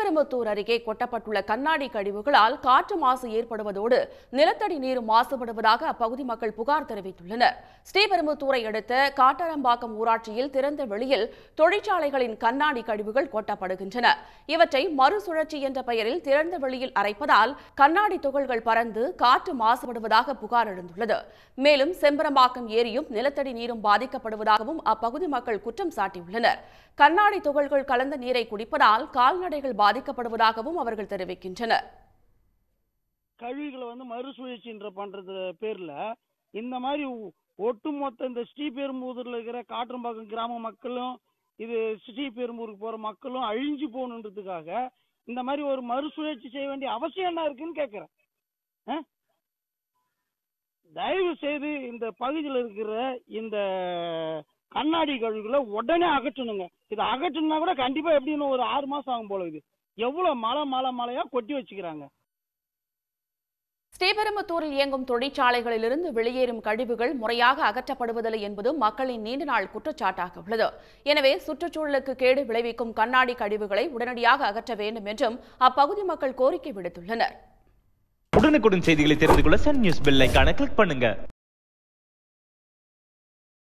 ஸ்ரீபெரும்புத்தூர் அருகே கொட்டப்பட்டுள்ள கண்ணாடி கழிவுகளால் காற்று மாசு ஏற்படுவதோடு நிலத்தடி நீர் மாசுபடுவதாக அப்பகுதி மக்கள் புகார் தெரிவித்துள்ளனர் ஸ்ரீபெரும்புத்தூரை அடுத்த காட்டாரம்பாக்கம் ஊராட்சியில் திறந்த வெளியில் தொழிற்சாலைகளின் கண்ணாடி கழிவுகள் கொட்டப்படுகின்றன இவற்றை மறுசுழற்சி என்ற பெயரில் திறந்த வெளியில் அரைப்பதால் கண்ணாடி துகள்கள் பறந்து காற்று மாசுபடுவதாக புகார் எழுந்துள்ளது மேலும் செம்பரம்பாக்கம் ஏரியும் நிலத்தடி நீரும் பாதிக்கப்படுவதாகவும் அப்பகுதி மக்கள் குற்றம் சாட்டியுள்ளனர் கண்ணாடி துகள்கள் கலந்த நீரை குடிப்பதால் கால்நடைகள் பாதிக்கப்படுவதாகவும் அவர்கள் தெரிவிக்கின்றனர் கழிவுகளை வந்து மறுசுழற்சின்ற பண்றது பேர்ல இந்த மாதிரி ஒட்டுமொத்த இந்த ஸ்ரீபெரும்புதூர்ல இருக்கிற காற்றும்பாக்கம் கிராம மக்களும் இது ஸ்ரீபெரும்பூருக்கு போற மக்களும் அழிஞ்சு போகணுன்றதுக்காக இந்த மாதிரி ஒரு மறுசுழற்சி செய்ய வேண்டிய அவசியம் என்ன இருக்குன்னு கேட்குறேன் தயவு செய்து இந்த பகுதியில் இருக்கிற இந்த கண்ணாடி கழிவுகளை உடனே அகற்றணுங்க இதை அகற்றணும்னா கூட கண்டிப்பா எப்படின்னு ஒரு ஆறு மாசம் ஆகும் போல இது எவ்வளவு மலை மலை மலையா கொட்டி வச்சுக்கிறாங்க ஸ்ரீபெரும்புத்தூரில் இயங்கும் தொழிற்சாலைகளிலிருந்து வெளியேறும் கழிவுகள் முறையாக அகற்றப்படுவதில்லை என்பது மக்களின் நீண்ட நாள் குற்றச்சாட்டாக உள்ளது எனவே சுற்றுச்சூழலுக்கு கேடு விளைவிக்கும் கண்ணாடி கழிவுகளை உடனடியாக அகற்ற வேண்டும் என்றும் அப்பகுதி மக்கள் கோரிக்கை விடுத்துள்ளனர் உடனுக்குடன் செய்திகளை தெரிந்து கொள்ள சன் நியூஸ் பெல் ஐக்கான கிளிக் பண்ணுங்க